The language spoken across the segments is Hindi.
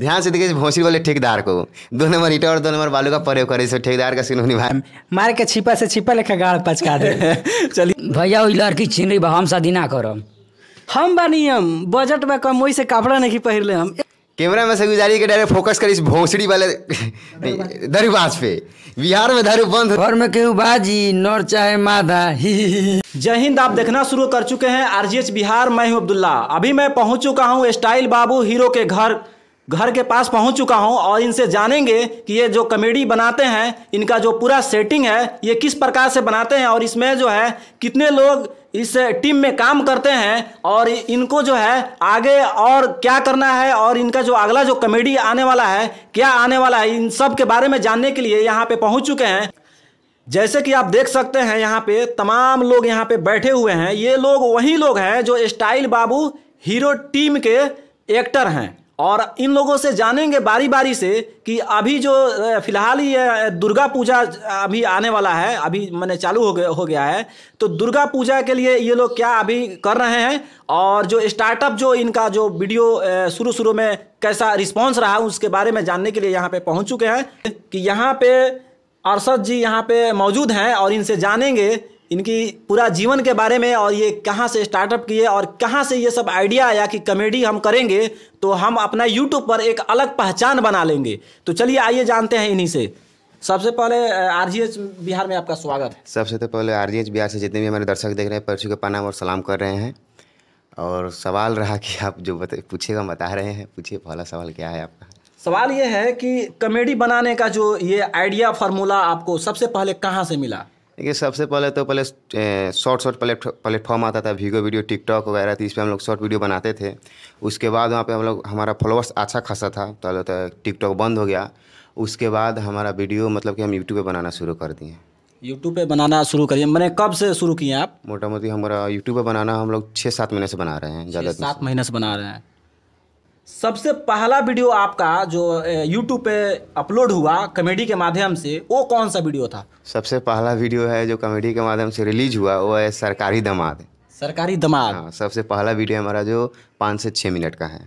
ध्यान से देखिए भोसी बोले ठेकेदार को दो नंबर ईटा और दो नंबर बालू का प्रयोग करे ठेकेदार का सुनू भाई मार के छिपा से छिपा लेखा गाड़ पचका दे चलिए भैया वही लड़की छीन रही हम शादी ना करो हम बनी हम बजट में कम वही से कपड़ा नहीं पहन ले हम कैमरा में से गुजारी के डायरेक्ट फोकस करी इस भोसड़ी वाले दरुबाज पे बिहार में दारू बंद घर में क्यों बाजी नर चाहे मादा जय हिंद आप देखना शुरू कर चुके हैं आरजीएच बिहार मैं हूं अब्दुल्ला अभी मैं पहुंच चुका हूं स्टाइल बाबू हीरो के घर घर के पास पहुंच चुका हूं और इनसे जानेंगे कि ये जो कॉमेडी बनाते हैं इनका जो पूरा सेटिंग है ये किस प्रकार से बनाते हैं और इसमें जो है कितने लोग इस टीम में काम करते हैं और इनको जो है आगे और क्या करना है और इनका जो अगला जो कॉमेडी आने वाला है क्या आने वाला है इन सब के बारे में जानने के लिए यहाँ पर पहुँच चुके हैं जैसे कि आप देख सकते हैं यहाँ पे तमाम लोग यहाँ पे बैठे हुए हैं ये लोग वही लोग हैं जो स्टाइल बाबू हीरो टीम के एक्टर हैं और इन लोगों से जानेंगे बारी बारी से कि अभी जो फिलहाल ये दुर्गा पूजा अभी आने वाला है अभी मैंने चालू हो गया हो गया है तो दुर्गा पूजा के लिए ये लोग क्या अभी कर रहे हैं और जो स्टार्टअप जो इनका जो वीडियो शुरू शुरू में कैसा रिस्पॉन्स रहा उसके बारे में जानने के लिए यहाँ पे पहुँच चुके हैं कि यहाँ पे अरसद जी यहाँ पे मौजूद हैं और इनसे जानेंगे इनकी पूरा जीवन के बारे में और ये कहाँ से स्टार्टअप किए और कहाँ से ये सब आइडिया आया कि कॉमेडी हम करेंगे तो हम अपना यूट्यूब पर एक अलग पहचान बना लेंगे तो चलिए आइए जानते हैं इन्हीं से सबसे पहले आर बिहार में आपका स्वागत है सबसे तो पहले आर बिहार से जितने भी हमारे दर्शक देख रहे हैं पर्ची को पाना और सलाम कर रहे हैं और सवाल रहा कि आप जो बता पूछेगा बता रहे हैं पूछिए पहला सवाल क्या है आपका सवाल ये है कि कॉमेडी बनाने का जो ये आइडिया फार्मूला आपको सबसे पहले कहाँ से मिला देखिए सबसे पहले तो पहले शॉर्ट शॉर्ट प्लेटफॉर्म आता था वीगो वीडियो टिकटॉक वगैरह तो इस पर हम लोग शॉर्ट वीडियो बनाते थे उसके बाद वहाँ पे हम लोग हमारा फॉलोअर्स अच्छा खासा था पहले तो टिकटॉक बंद हो गया उसके बाद हमारा वीडियो मतलब कि हम यूट्यूब पर बनाना शुरू कर दिए यूट्यूब पर बनाना शुरू करिए मैंने कब से शुरू किए आप मोटा मोटी हमारा यूट्यूब पर बनाना हम लोग छः सात महीने से बना रहे हैं ज़्यादा सात महीने से बना रहे हैं सबसे पहला वीडियो आपका जो यूट्यूब पे अपलोड हुआ कॉमेडी के माध्यम से वो कौन सा वीडियो था सबसे पहला वीडियो है जो कॉमेडी के माध्यम से रिलीज हुआ वो है सरकारी दमाद सरकारी दमाद हाँ सबसे पहला वीडियो हमारा जो पाँच से छः मिनट का है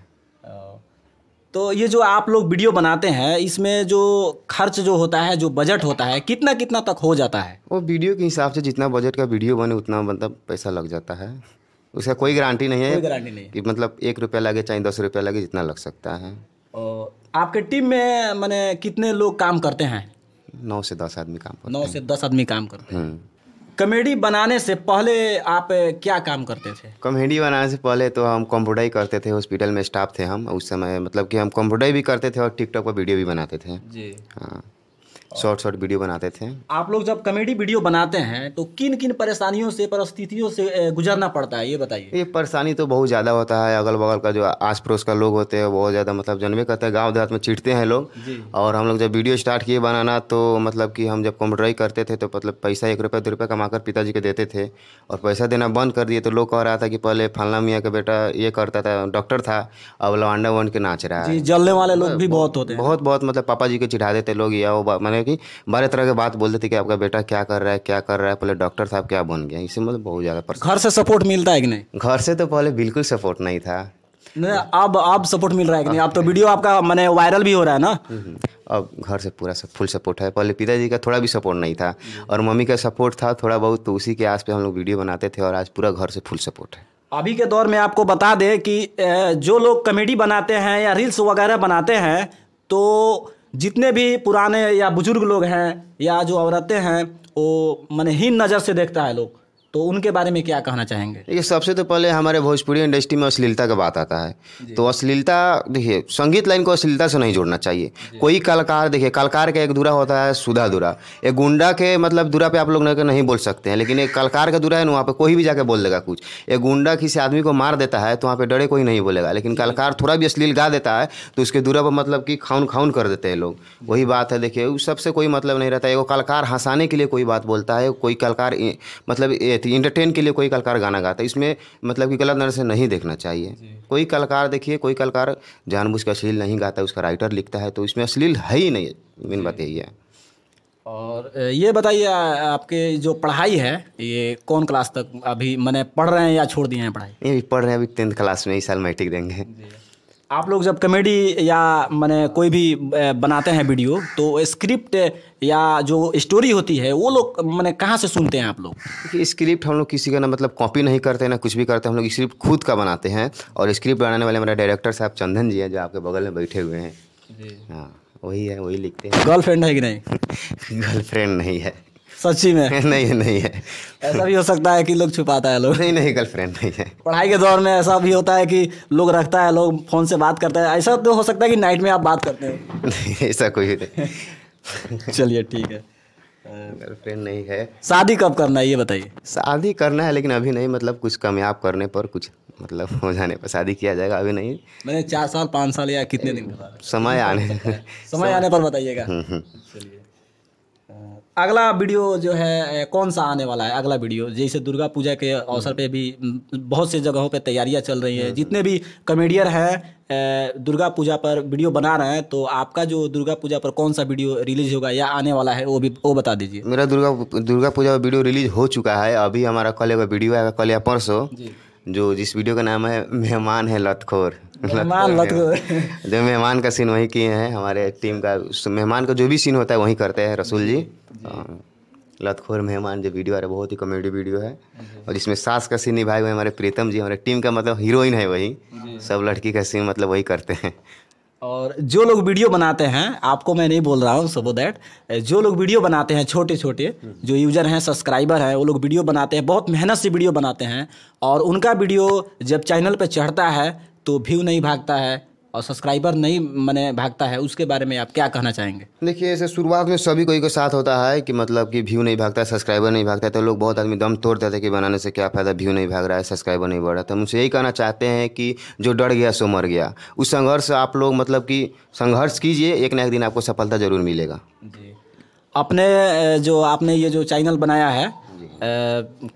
तो ये जो आप लोग वीडियो बनाते हैं इसमें जो खर्च जो होता है जो बजट होता है कितना कितना तक हो जाता है वो वीडियो के हिसाब से जितना बजट का वीडियो बने उतना मतलब पैसा लग जाता है उसका कोई गारंटी नहीं है कोई गारंटी नहीं कि मतलब एक रुपया लगे चाहे दस रुपया लगे जितना लग सकता है आपके टीम में मैंने कितने लोग काम करते हैं नौ से दस आदमी काम करते नौ से दस आदमी काम करते हैं हम्म। कॉमेडी बनाने से पहले आप क्या काम करते थे कॉमेडी बनाने से पहले तो हम कंप्यूटर ही करते थे हॉस्पिटल में स्टाफ थे हम उस समय मतलब कि हम कंप्यूटर भी करते थे और टिकटॉक पर वीडियो भी बनाते थे जी हाँ शॉर्ट शॉर्ट वीडियो बनाते थे आप लोग जब कॉमेडी वीडियो बनाते हैं तो किन किन परेशानियों से परिस्थितियों से गुजरना पड़ता है ये बताइए ये परेशानी तो बहुत ज़्यादा होता है अगल बगल का जो आस पड़ोस का लोग होते हैं बहुत ज़्यादा मतलब जन्मे करते हैं गाँव देहात में चिटते हैं लोग और हम लोग जब वीडियो स्टार्ट किए बनाना तो मतलब कि हम जब कंप्यूटराइज करते थे तो मतलब पैसा एक रुपये दो रुपये कमा कर पिताजी के देते थे और पैसा देना बंद कर दिए तो लोग कह रहा था कि पहले फलना मियाँ का बेटा ये करता था डॉक्टर था अब लवांडा वन के नाच रहा है जलने वाले लोग भी बहुत होते हैं बहुत बहुत मतलब पापा जी को चिढ़ा देते लोग या वो मैंने है कि बारह तरह के बात बोल देती कि आपका बेटा क्या कर रहा है क्या कर रहा है पहले डॉक्टर साहब क्या बन गया इससे मतलब बहुत ज़्यादा घर से सपोर्ट मिलता है कि नहीं घर से तो पहले बिल्कुल सपोर्ट नहीं था नहीं अब अब सपोर्ट मिल रहा है कि नहीं अब तो वीडियो आपका मैंने वायरल भी हो रहा है ना हम्म, अब घर से पूरा सब फुल सपोर्ट है पहले पिताजी का थोड़ा भी सपोर्ट नहीं था और मम्मी का सपोर्ट था थोड़ा बहुत तो उसी के आस पे हम लोग वीडियो बनाते थे और आज पूरा घर से फुल सपोर्ट है अभी के दौर में आपको बता दें कि जो लोग कॉमेडी बनाते हैं या रील्स वगैरह बनाते हैं तो जितने भी पुराने या बुजुर्ग लोग हैं या जो औरतें हैं वो मैंने हीन नज़र से देखता है लोग तो उनके बारे में क्या कहना चाहेंगे देखिए सबसे तो पहले हमारे भोजपुरी इंडस्ट्री में अश्लीलता का बात आता है तो अश्लीलता देखिए संगीत लाइन को अश्लीलता से नहीं जोड़ना चाहिए कोई कलाकार देखिए कलाकार का एक दूरा होता है सुधा दूरा एक गुंडा के मतलब दूरा पे आप लोग नहीं बोल सकते हैं लेकिन एक कलाकार का दूरा है ना वहाँ पर कोई भी जाकर बोल देगा कुछ एक गुंडा किसी आदमी को मार देता है तो वहाँ पर डरे कोई नहीं बोलेगा लेकिन कलाकार थोड़ा भी अश्लील गा देता है तो उसके दूरा पर मतलब कि खाउन खाउन कर देते हैं लोग वही बात है देखिए उस सबसे कोई मतलब नहीं रहता है वो कलाकार हंसाने के लिए कोई बात बोलता है कोई कलाकार मतलब थी इंटरटेन के लिए कोई कलाकार गाना गाता है इसमें मतलब कि गलत नजर से नहीं देखना चाहिए कोई कलाकार देखिए कोई कलाकार जानबूझ के अश्लील नहीं गाता है उसका राइटर लिखता है तो इसमें अश्लील है ही नहीं मेन बात यही है और ये बताइए आपके जो पढ़ाई है ये कौन क्लास तक अभी मैंने पढ़ रहे हैं या छोड़ दिए हैं पढ़ाई ये पढ़ रहे हैं अभी टेंथ क्लास में इस साल मैट्रिक देंगे आप लोग जब कॉमेडी या मैंने कोई भी बनाते हैं वीडियो तो स्क्रिप्ट या जो स्टोरी होती है वो लोग मैंने कहाँ से सुनते हैं आप लोग स्क्रिप्ट हम लोग किसी का ना मतलब कॉपी नहीं करते ना कुछ भी करते हम लोग स्क्रिप्ट खुद का बनाते हैं और स्क्रिप्ट बनाने वाले मेरा डायरेक्टर साहब चंदन जी हैं जो आपके बगल में बैठे हुए हैं हाँ वही है वही लिखते हैं गर्लफ्रेंड है कि नहीं गर्लफ्रेंड नहीं है सच्ची में नहीं है नहीं है ऐसा भी हो सकता है कि लोग छुपाता है लोग नहीं नहीं गर्लफ्रेंड नहीं है पढ़ाई के दौर में ऐसा भी होता है कि लोग रखता है लोग फ़ोन से बात करता है ऐसा तो हो सकता है कि नाइट में आप बात करते हैं नहीं ऐसा कोई नहीं चलिए ठीक है गर्लफ्रेंड नहीं है शादी कब करना है ये बताइए शादी करना है लेकिन अभी नहीं मतलब कुछ कामयाब करने पर कुछ मतलब हो जाने पर शादी किया जाएगा अभी नहीं मैंने चार साल पाँच साल या कितने दिन समय आने समय आने पर बताइएगा हम्म, हम्म। चलिए अगला वीडियो जो है कौन सा आने वाला है अगला वीडियो जैसे दुर्गा पूजा के अवसर पे भी बहुत से जगहों पे तैयारियां चल रही हैं जितने भी कमेडियर हैं दुर्गा पूजा पर वीडियो बना रहे हैं तो आपका जो दुर्गा पूजा पर कौन सा वीडियो रिलीज होगा या आने वाला है वो भी वो बता दीजिए मेरा दुर्गा दुर्गा पूजा वीडियो रिलीज हो चुका है अभी हमारा कल का वीडियो आएगा कल या परसों जो जिस वीडियो का नाम है मेहमान है लतखोर मेहमान लत जो मेहमान का सीन वही किए हैं हमारे टीम का मेहमान का जो भी सीन होता है वही करते हैं रसूल जी, जी। लतखोर मेहमान जो वीडियो आ रहा है बहुत ही कॉमेडी वीडियो है और जिसमें सास का सीन निभाए हुए हमारे प्रीतम जी हमारे टीम का मतलब हीरोइन है वही सब लड़की का सीन मतलब वही करते हैं और जो लोग वीडियो बनाते हैं आपको मैं नहीं बोल रहा हूँ सबो दैट जो लोग वीडियो बनाते हैं छोटे छोटे जो यूज़र हैं सब्सक्राइबर हैं वो लोग वीडियो बनाते हैं बहुत मेहनत से वीडियो बनाते हैं और उनका वीडियो जब चैनल पर चढ़ता है तो व्यू नहीं भागता है और सब्सक्राइबर नहीं मैंने भागता है उसके बारे में आप क्या कहना चाहेंगे देखिए ऐसे शुरुआत में सभी कोई के साथ होता है कि मतलब कि व्यू नहीं भागता है सब्सक्राइबर नहीं भागता है तो लोग बहुत आदमी दम तोड़ देते कि बनाने से क्या फ़ायदा व्यू नहीं भाग रहा है सब्सक्राइबर नहीं बढ़ रहा तो हम उसे यही कहना चाहते हैं कि जो डर गया सो मर गया उस संघर्ष आप लोग मतलब कि संघर्ष कीजिए एक ना एक दिन आपको सफलता ज़रूर मिलेगा जी अपने जो आपने ये जो चैनल बनाया है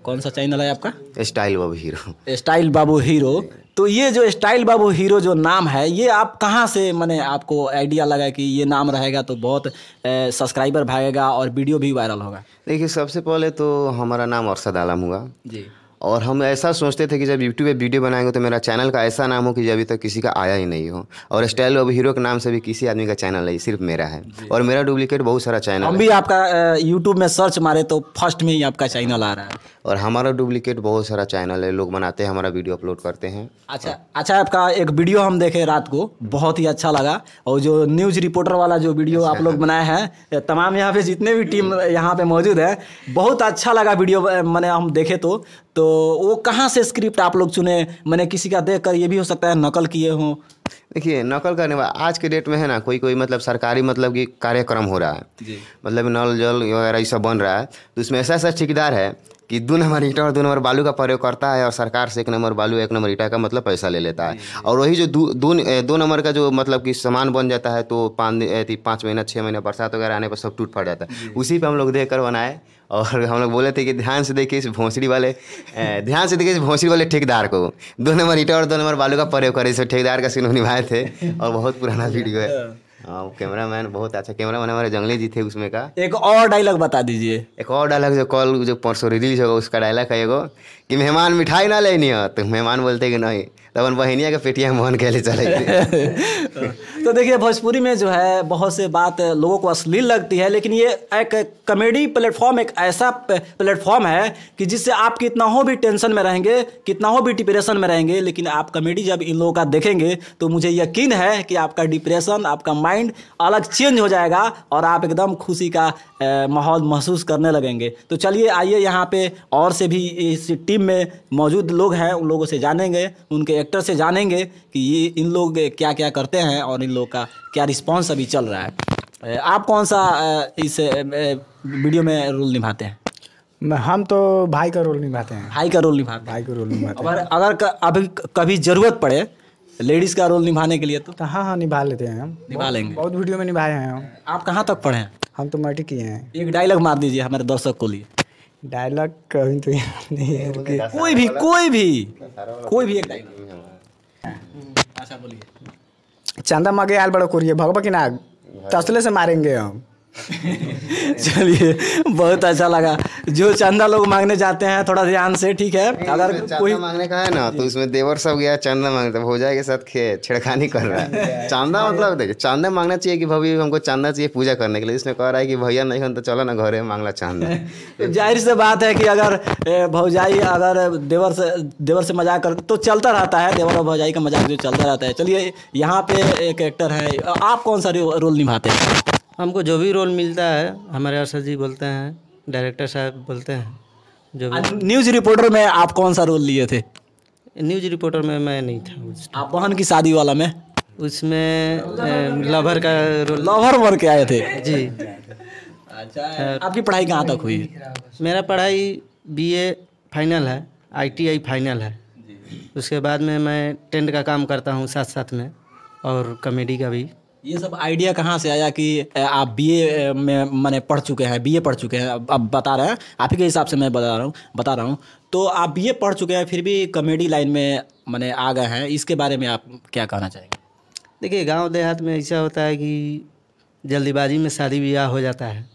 कौन सा चैनल है आपका style Babu hero style Babu hero तो ये जो स्टाइल बाबू हीरो जो नाम है ये आप कहाँ से मैंने आपको आइडिया लगा कि ये नाम रहेगा तो बहुत सब्सक्राइबर भागेगा और वीडियो भी वायरल होगा देखिए सबसे पहले तो हमारा नाम अरसद आलम हुआ जी और हम ऐसा सोचते थे कि जब यूट्यूब पे वीडियो बनाएंगे तो मेरा चैनल का ऐसा नाम हो कि अभी तक किसी का आया ही नहीं हो और स्टाइल ऑफ हीरो के नाम से भी किसी आदमी का चैनल नहीं सिर्फ मेरा है और मेरा डुप्लीकेट बहुत सारा चैनल हम भी आपका यूट्यूब में सर्च मारे तो फर्स्ट में ही आपका चैनल आ रहा है और हमारा डुप्लीकेट बहुत सारा चैनल है लोग बनाते हैं हमारा वीडियो अपलोड करते हैं अच्छा अच्छा आपका एक वीडियो हम देखे रात को बहुत ही अच्छा लगा और जो न्यूज रिपोर्टर वाला जो वीडियो आप लोग बनाए हैं तमाम यहाँ पे जितने भी टीम यहाँ पे मौजूद है बहुत अच्छा लगा वीडियो मैंने हम देखे तो तो वो कहाँ से स्क्रिप्ट आप लोग चुने मैंने किसी का देख कर ये भी हो सकता है नकल किए हों देखिए नकल करने वाला आज के डेट में है ना कोई कोई मतलब सरकारी मतलब कि कार्यक्रम हो रहा है मतलब नल जल वगैरह ये सब बन रहा है तो उसमें ऐसा ऐसा ठेकेदार है कि दो नंबर ईटा और दो नंबर बालू का प्रयोग करता है और सरकार से एक नंबर बालू एक नंबर ईटा का मतलब पैसा ले लेता है और वही जो दो दो, दो नंबर का जो मतलब कि सामान बन जाता है तो पाँच पाँच महीना छः महीना बरसात वगैरह आने पर सब टूट फट जाता है उसी पर हम लोग देख कर बनाए और हम लोग बोले थे कि ध्यान से देखिए इस भोंसड़ी वाले ध्यान से देखिए इस भोंसड़ी वाले ठेकेदार को दो नंबर ईटा और दो नंबर बालू का प्रयोग करे इस ठेकेदार का सीन निभाए थे और बहुत पुराना वीडियो है कैमरा हाँ। मैन हाँ, बहुत अच्छा कैमरा मैन हमारे जंगली जी थे उसमें का एक और डायलॉग बता दीजिए एक और डायलॉग जो कॉल जो परसों रिलीज होगा उसका डायलॉग है एगो कि मेहमान मिठाई ना लेनी हो तो मेहमान बोलते कि नहीं तवन बहनिया के पेटिया मोहन के लिए चले तो देखिए भोजपुरी में जो है बहुत से बात लोगों को अश्लील लगती है लेकिन ये एक कॉमेडी प्लेटफॉर्म एक ऐसा प्लेटफॉर्म है कि जिससे आप कितना हो भी टेंशन में रहेंगे कितना हो भी डिप्रेशन में रहेंगे लेकिन आप कॉमेडी जब इन लोगों का देखेंगे तो मुझे यकीन है कि आपका डिप्रेशन आपका माइंड अलग चेंज हो जाएगा और आप एकदम खुशी का माहौल महसूस करने लगेंगे तो चलिए आइए यहाँ पे और से भी इस टीम में मौजूद लोग हैं उन लोगों से जानेंगे उनके डायरेक्टर से जानेंगे कि ये इन लोग क्या क्या करते हैं और इन लोग का क्या रिस्पॉन्स अभी चल रहा है आप कौन सा इस वीडियो में रोल निभाते हैं हम तो भाई का रोल निभाते हैं भाई का रोल निभाते हैं भाई का रोल निभाते हैं अगर अभी कभी ज़रूरत पड़े लेडीज़ का रोल निभाने के लिए तो? तो हाँ हाँ निभा लेते हैं हम निभा लेंगे बहुत वीडियो में निभाए हैं हम आप कहाँ तक पढ़े हैं हम तो मैट्रिक किए हैं एक डायलॉग मार दीजिए हमारे दर्शक को लिए डायलॉग कभी तो याद नहीं है कोई भी कोई भी कोई भी एक डायलॉग हम्म, अच्छा बोलिए चंदा मगे आल बड़ो कोरिए भगवा कि ना तसले से मारेंगे हम चलिए बहुत अच्छा लगा जो चंदा लोग मांगने जाते हैं थोड़ा ध्यान से ठीक है अगर कोई मांगने का है ना तो इसमें देवर सब गया चंदा मांगते भोजा के साथ खे छेड़खानी कर रहा है चांदा मतलब देखिए चांदा मांगना चाहिए कि भाभी हमको चांदा चाहिए पूजा करने के लिए इसने कह रहा है कि भैया नहीं हम तो चलो ना घर में मांगला चांदा तो जाहिर से बात है कि अगर भौजाई अगर देवर से देवर से मजाक कर तो चलता रहता है देवर और भौजाई का मजाक जो चलता रहता है चलिए यहाँ पे एक एक्टर है आप कौन सा रोल निभाते हैं हमको जो भी रोल मिलता है हमारे अर्षद जी बोलते हैं डायरेक्टर साहब बोलते हैं जो भी न्यूज़ रिपोर्टर में आप कौन सा रोल लिए थे न्यूज रिपोर्टर में मैं नहीं था आप बहन की शादी वाला में उसमें लवर का रोल लवर बन के आए थे जी अच्छा आपकी पढ़ाई कहाँ तक हुई मेरा पढ़ाई बीए फाइनल है आईटीआई फाइनल है उसके बाद में मैं टेंट का काम करता हूँ साथ साथ में और कॉमेडी का भी ये सब आइडिया कहाँ से आया कि आप बीए में मैंने पढ़ चुके हैं बीए पढ़ चुके हैं अब, अब बता रहे हैं आप ही के हिसाब से मैं बता रहा हूँ बता रहा हूँ तो आप बीए पढ़ चुके हैं फिर भी कॉमेडी लाइन में मैंने आ गए हैं इसके बारे में आप क्या कहना चाहेंगे देखिए गांव देहात में ऐसा होता है कि जल्दीबाजी में शादी ब्याह हो जाता है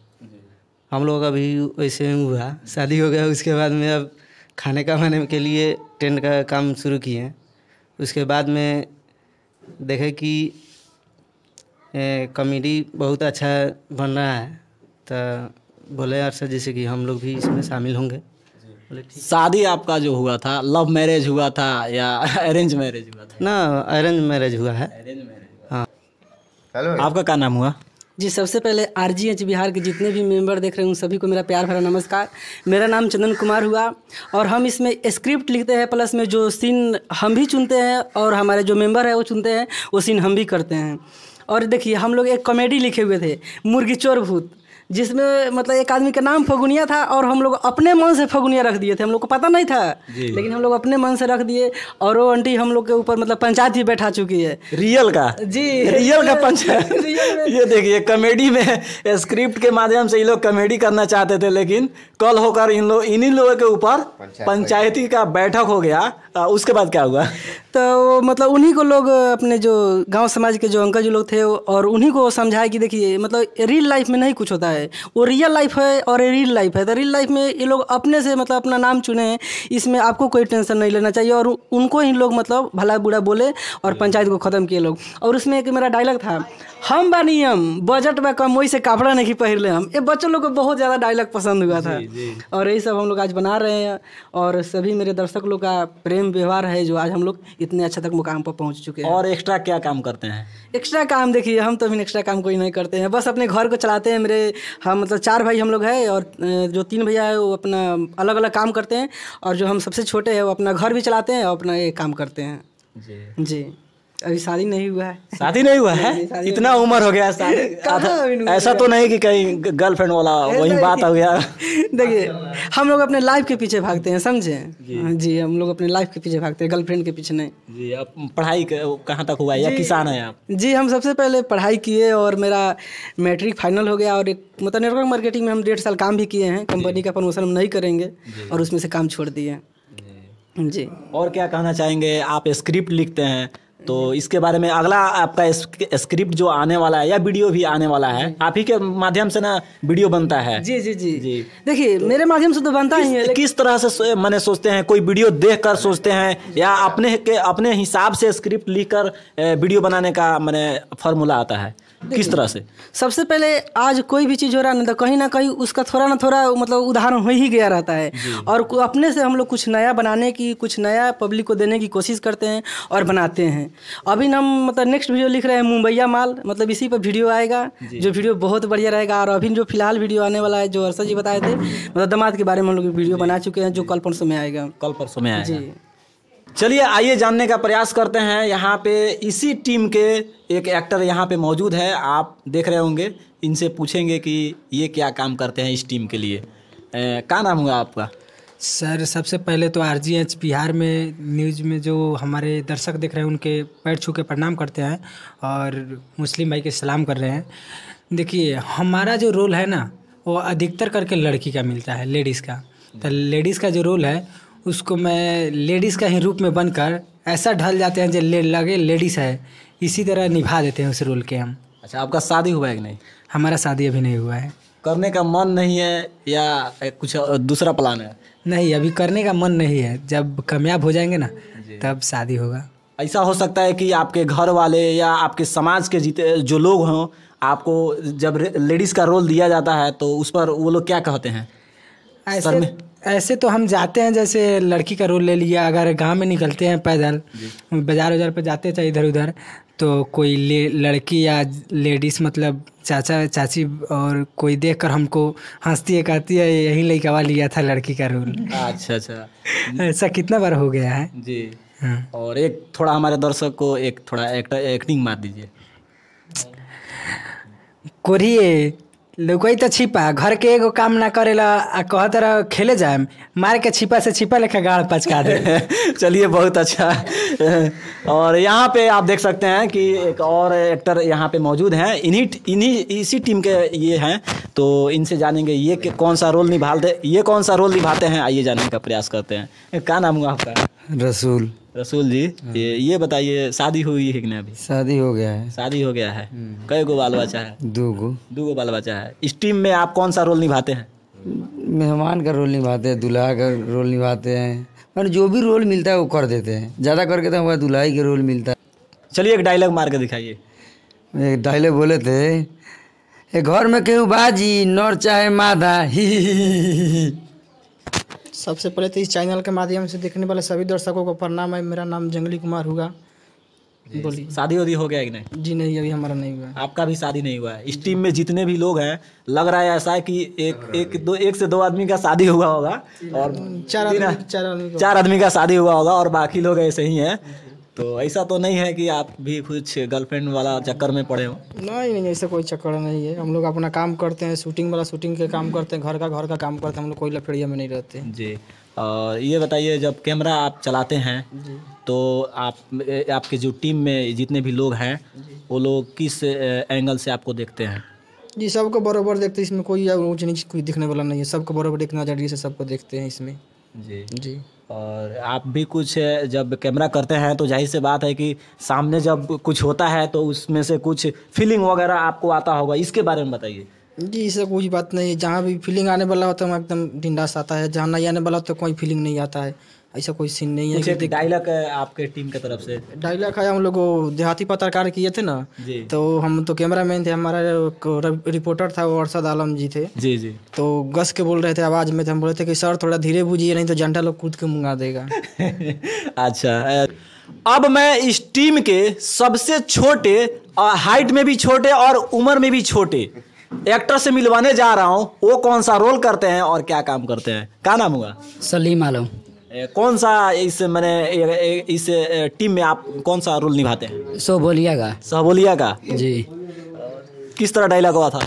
हम लोग अभी वैसे हुआ शादी हो गया उसके बाद में अब खाने का खाने के लिए टेंट का काम शुरू किए उसके बाद में देखे कि कॉमेडी बहुत अच्छा बन रहा है तो बोले यार सर जैसे कि हम लोग भी इसमें शामिल होंगे शादी आपका जो हुआ था लव मैरिज हुआ था या अरेंज मैरिज हुआ था ना अरेंज मैरिज हुआ है हाँ हेलो आपका क्या नाम हुआ जी सबसे पहले आर जी एच बिहार के जितने भी मेंबर देख रहे हैं उन सभी को मेरा प्यार भरा नमस्कार मेरा नाम चंदन कुमार हुआ और हम इसमें स्क्रिप्ट लिखते हैं प्लस में जो सीन हम भी चुनते हैं और हमारे जो मेंबर है वो चुनते हैं वो सीन हम भी करते हैं और देखिए हम लोग एक कॉमेडी लिखे हुए थे मुर्गी चोर भूत जिसमें मतलब एक आदमी का नाम फगुनिया था और हम लोग अपने मन से फगुनिया रख दिए थे हम लोग को पता नहीं था लेकिन हम लोग अपने मन से रख दिए और वो आंटी हम लोग के ऊपर मतलब पंचायत भी बैठा चुकी है रियल का जी रियल का पंचायत ये देखिए कॉमेडी में स्क्रिप्ट के माध्यम से ये लोग कॉमेडी करना चाहते थे लेकिन कल होकर इन लोग इन्हीं लोगों के ऊपर पंचायती का बैठक हो गया उसके बाद क्या हुआ तो मतलब उन्हीं को लोग अपने जो गांव समाज के जो अंकल जो लोग थे और उन्हीं को समझाया कि देखिए मतलब रियल लाइफ में नहीं कुछ होता है वो रियल लाइफ है और रियल लाइफ है तो रियल लाइफ में ये लोग अपने से मतलब अपना नाम चुने हैं इसमें आपको कोई टेंशन नहीं लेना चाहिए और उनको ही लोग मतलब भला बुरा बोले और पंचायत को ख़त्म किए लोग और उसमें एक मेरा डायलॉग था हम बनी हम बजट में कम वही से कपड़ा नहीं पहन ले हम ये बच्चों लोग को बहुत ज़्यादा डायलॉग पसंद हुआ था जी, जी। और यही सब हम लोग आज बना रहे हैं और सभी मेरे दर्शक लोग का प्रेम व्यवहार है जो आज हम लोग इतने अच्छा तक मुकाम पर पहुंच चुके हैं और एक्स्ट्रा क्या काम करते हैं एक्स्ट्रा काम देखिए हम तो भी एक्स्ट्रा काम कोई नहीं करते हैं बस अपने घर को चलाते हैं मेरे हम मतलब चार भाई हम लोग हैं और जो तीन भैया है वो अपना अलग अलग काम करते हैं और जो हम सबसे छोटे हैं वो अपना घर भी चलाते हैं और अपना ये काम करते हैं जी जी अभी शादी नहीं हुआ है शादी नहीं हुआ है इतना उम्र हो गया शादी ऐसा तो नहीं कि कहीं गर्लफ्रेंड वाला वही बात हो गया देखिए हम लोग अपने लाइफ के पीछे भागते हैं समझे जी हाँ, हम लोग अपने लाइफ के पीछे भागते हैं गर्लफ्रेंड के पीछे नहीं जी आप पढ़ाई कहाँ तक हुआ है या किसान है आप जी हम सबसे पहले पढ़ाई किए और मेरा मैट्रिक फाइनल हो गया और एक मतलब नेटवर्क मार्केटिंग में हम डेढ़ साल काम भी किए हैं कंपनी का प्रमोशन हम नहीं करेंगे और उसमें से काम छोड़ दिए जी और क्या कहना चाहेंगे आप स्क्रिप्ट लिखते हैं तो इसके बारे में अगला आपका स्क्रिप्ट जो आने वाला है या वीडियो भी आने वाला है आप ही के माध्यम से ना वीडियो बनता है जी जी जी जी देखिए तो, मेरे माध्यम से तो बनता ही है किस तरह से मैंने सोचते हैं कोई वीडियो देख कर सोचते हैं या अपने के अपने हिसाब से स्क्रिप्ट लिख कर वीडियो बनाने का मैंने फॉर्मूला आता है किस तरह से सबसे पहले आज कोई भी चीज़ हो रहा है ना मतलब तो कहीं ना कहीं उसका थोड़ा ना थोड़ा मतलब उदाहरण हो ही गया रहता है और अपने से हम लोग कुछ नया बनाने की कुछ नया पब्लिक को देने की कोशिश करते हैं और बनाते हैं अभी हम मतलब नेक्स्ट वीडियो लिख रहे हैं मुंबईया माल मतलब इसी पर वीडियो आएगा जो वीडियो बहुत बढ़िया रहेगा और अभी जो फिलहाल वीडियो आने वाला है जो अर्षद जी बताए थे मतलब दमाद के बारे में हम लोग वीडियो बना चुके हैं जो कल परसों में आएगा कल परसों में आएगा जी चलिए आइए जानने का प्रयास करते हैं यहाँ पे इसी टीम के एक एक्टर यहाँ पे मौजूद है आप देख रहे होंगे इनसे पूछेंगे कि ये क्या काम करते हैं इस टीम के लिए क्या नाम हुआ आपका सर सबसे पहले तो आर जी एच बिहार में न्यूज में जो हमारे दर्शक देख रहे हैं उनके पैर छू के प्रणाम करते हैं और मुस्लिम भाई के सलाम कर रहे हैं देखिए हमारा जो रोल है ना वो अधिकतर करके लड़की का मिलता है लेडीज़ का तो लेडीज़ का जो रोल है उसको मैं लेडीज़ का ही रूप में बनकर ऐसा ढल जाते हैं जो ले, लगे लेडीज़ है इसी तरह निभा देते हैं उस रोल के हम अच्छा आपका शादी हुआ है कि नहीं हमारा शादी अभी नहीं हुआ है करने का मन नहीं है या कुछ दूसरा प्लान है नहीं अभी करने का मन नहीं है जब कामयाब हो जाएंगे ना तब शादी होगा ऐसा हो सकता है कि आपके घर वाले या आपके समाज के जीते जो लोग हों आपको जब लेडीज़ का रोल दिया जाता है तो उस पर वो लोग क्या कहते हैं ऐसे ऐसे तो हम जाते हैं जैसे लड़की का रोल ले लिया अगर गांव में निकलते हैं पैदल बाज़ार उजार पर जाते हैं चाहे इधर उधर तो कोई ले लड़की या लेडीज़ मतलब चाचा चाची और कोई देख कर हमको हंसती है कहती है यही लड़कावा लिया था लड़की का रोल अच्छा अच्छा ऐसा कितना बार हो गया है जी हाँ। और एक थोड़ा हमारे दर्शक को एक थोड़ा एक्टिंग मार दीजिए कोरिए लुकई तो छिपा घर के एगो काम ना करे आ कहत रह खेले जाए मार के छिपा से छिपा लेखा गाड़ पचका दे चलिए बहुत अच्छा और यहाँ पे आप देख सकते हैं कि एक और एक्टर यहाँ पे मौजूद हैं इन्हीं इन्हीं इसी टीम के ये हैं तो इनसे जानेंगे ये कौन सा रोल निभाते ये कौन सा रोल निभाते हैं आइए जानने का प्रयास करते हैं क्या नाम हुआ आपका रसूल रसूल जी हाँ। ये ये बताइए शादी हुई है कि नहीं अभी शादी हो गया है शादी हो गया है हम्म। कई गो बाल बच्चा है दो गो दो गो बाल बच्चा है इस टीम में आप कौन सा रोल निभाते हैं मेहमान का रोल निभाते हैं दुल्हा का रोल निभाते हैं मैंने जो भी रोल मिलता है वो कर देते हैं ज़्यादा करके तो हमारा दुल्हाई के रोल मिलता है चलिए एक डायलॉग मार के दिखाइए एक डायलॉग बोले थे घर में क्यों बाजी नर चाहे माधा ही सबसे पहले तो इस चैनल के माध्यम से देखने वाले सभी दर्शकों को प्रणाम है मेरा नाम जंगली कुमार हुआ बोलिए शादी वादी हो गया कि नहीं जी नहीं अभी हमारा नहीं हुआ आपका भी शादी नहीं हुआ है इस टीम में जितने भी लोग हैं लग रहा है ऐसा है कि एक एक दो एक से दो आदमी का शादी हुआ होगा और चार आदमी चार आदमी का शादी हुआ होगा और बाकी लोग ऐसे ही हैं तो ऐसा तो नहीं है कि आप भी कुछ गर्लफ्रेंड वाला चक्कर में पड़े हो नहीं नहीं ऐसा कोई चक्कर नहीं है हम लोग अपना काम करते हैं शूटिंग वाला शूटिंग के काम करते हैं घर का घर का काम करते हैं हम लोग कोई लफड़िया में नहीं रहते जी और ये बताइए जब कैमरा आप चलाते हैं तो आप आपके जो टीम में जितने भी लोग हैं वो लोग किस एंगल से आपको देखते हैं जी सबको बराबर देखते हैं इसमें कोई ऊँच नीच कोई दिखने वाला नहीं है सबको बराबर देखना जरिए से सबको देखते हैं इसमें जी जी और आप भी कुछ जब कैमरा करते हैं तो जाहिर से बात है कि सामने जब कुछ होता है तो उसमें से कुछ फीलिंग वगैरह आपको आता होगा इसके बारे में बताइए जी इससे कुछ बात नहीं है जहाँ भी फीलिंग आने वाला होता तो है वहाँ एकदम ढिंडास आता है जहाँ नहीं आने वाला होता तो है कोई फीलिंग नहीं आता है ऐसा कोई सीन नहीं है डायलॉग आपके टीम की तरफ से डायलॉग है हम लोग देहाती पत्रकार किए थे ना तो हम तो कैमरा मैन थे हमारा रिपोर्टर था वो अरसद आलम जी थे जी जी तो गस के बोल रहे थे आवाज में थे तो हम बोले थे कि सर थोड़ा धीरे बुझिए नहीं तो जंटा लोग कूद के मुंगा देगा अच्छा अब मैं इस टीम के सबसे छोटे हाइट में भी छोटे और उम्र में भी छोटे एक्टर से मिलवाने जा रहा हूँ वो कौन सा रोल करते हैं और क्या काम करते हैं क्या नाम हुआ सलीम आलम कौन सा इस मैंने इस टीम में आप कौन सा रोल निभाते हैं सहबोलिया का सहबोलिया का जी किस तरह डायलॉग हुआ था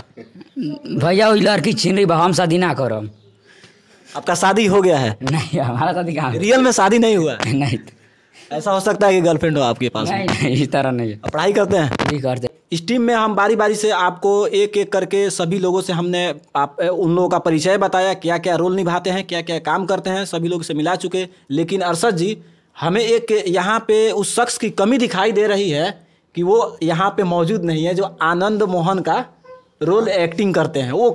भैया वही लड़की छीन रही हम शादी ना करो आपका शादी हो गया है नहीं हमारा शादी कहाँ रियल में शादी नहीं हुआ नहीं ऐसा हो सकता है कि गर्लफ्रेंड हो आपके पास नहीं, नहीं इस तरह नहीं पढ़ाई करते हैं जी करते इस टीम में हम बारी बारी से आपको एक एक करके सभी लोगों से हमने आप उन लोगों का परिचय बताया क्या क्या रोल निभाते हैं क्या क्या काम करते हैं सभी लोग से मिला चुके लेकिन अरसद जी हमें एक यहाँ पे उस शख्स की कमी दिखाई दे रही है कि वो यहाँ पे मौजूद नहीं है जो आनंद मोहन का रोल एक्टिंग करते हैं वो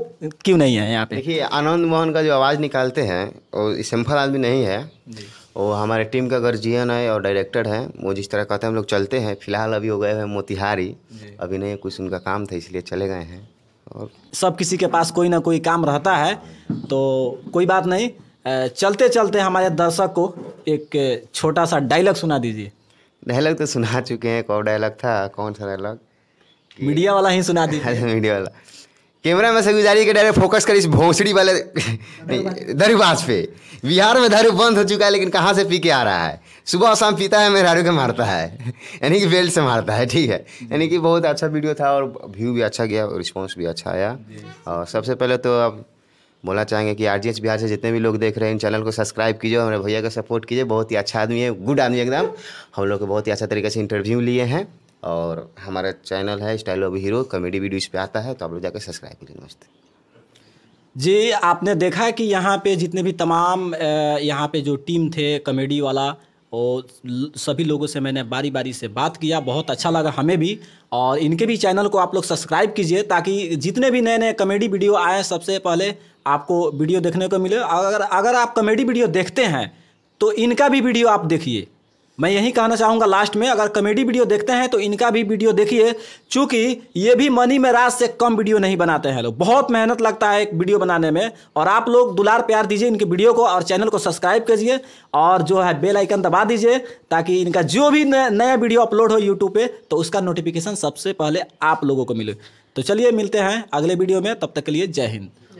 क्यों नहीं है यहाँ पे देखिए आनंद मोहन का जो आवाज़ निकालते हैं वो सिंपल आदमी नहीं है वो हमारे टीम का गर्जियन है और डायरेक्टर है वो जिस तरह कहते हैं हम लोग चलते हैं फिलहाल अभी हो गए हैं मोतिहारी अभी नहीं कुछ उनका काम था इसलिए चले गए हैं और सब किसी के पास कोई ना कोई काम रहता है तो कोई बात नहीं चलते चलते हमारे दर्शक को एक छोटा सा डायलॉग सुना दीजिए डायलॉग तो सुना चुके हैं कौन डायलॉग था कौन सा डायलॉग मीडिया वाला ही सुना दीजिए मीडिया वाला कैमरा में से गुजारी के डायरेक्ट फोकस करी इस भोंसड़ी वाले धरुबाज पे बिहार में दारू बंद हो चुका है लेकिन कहाँ से पी के आ रहा है सुबह शाम पीता है मैं दारू के मारता है यानी कि बेल्ट से मारता है ठीक है यानी कि बहुत अच्छा वीडियो था और व्यू भी अच्छा गया और रिस्पॉन्स भी अच्छा आया और सबसे पहले तो आप बोला चाहेंगे कि आर जी एच बिहार से जितने भी लोग देख रहे हैं इन चैनल को सब्सक्राइब कीजिए हमारे भैया का सपोर्ट कीजिए बहुत ही अच्छा आदमी है गुड आदमी एकदम हम लोग को बहुत ही अच्छा तरीके से इंटरव्यू लिए हैं और हमारा चैनल है style of hero comedy video इस पर आता है तो आप लोग जाकर सब्सक्राइब करिए नमस्ते जी आपने देखा है कि यहाँ पे जितने भी तमाम यहाँ पे जो टीम थे कॉमेडी वाला और सभी लोगों से मैंने बारी बारी से बात किया बहुत अच्छा लगा हमें भी और इनके भी चैनल को आप लोग सब्सक्राइब कीजिए ताकि जितने भी नए नए कॉमेडी वीडियो आए सबसे पहले आपको वीडियो देखने को मिले अगर अगर आप कॉमेडी वीडियो देखते हैं तो इनका भी वीडियो आप देखिए मैं यही कहना चाहूँगा लास्ट में अगर कॉमेडी वीडियो देखते हैं तो इनका भी वीडियो देखिए चूँकि ये भी मनी में राज से कम वीडियो नहीं बनाते हैं लोग बहुत मेहनत लगता है एक वीडियो बनाने में और आप लोग दुलार प्यार दीजिए इनके वीडियो को और चैनल को सब्सक्राइब कीजिए और जो है बेल आइकन दबा दीजिए ताकि इनका जो भी नया वीडियो अपलोड हो यूट्यूब पर तो उसका नोटिफिकेशन सबसे पहले आप लोगों को मिले तो चलिए मिलते हैं अगले वीडियो में तब तक के लिए जय हिंद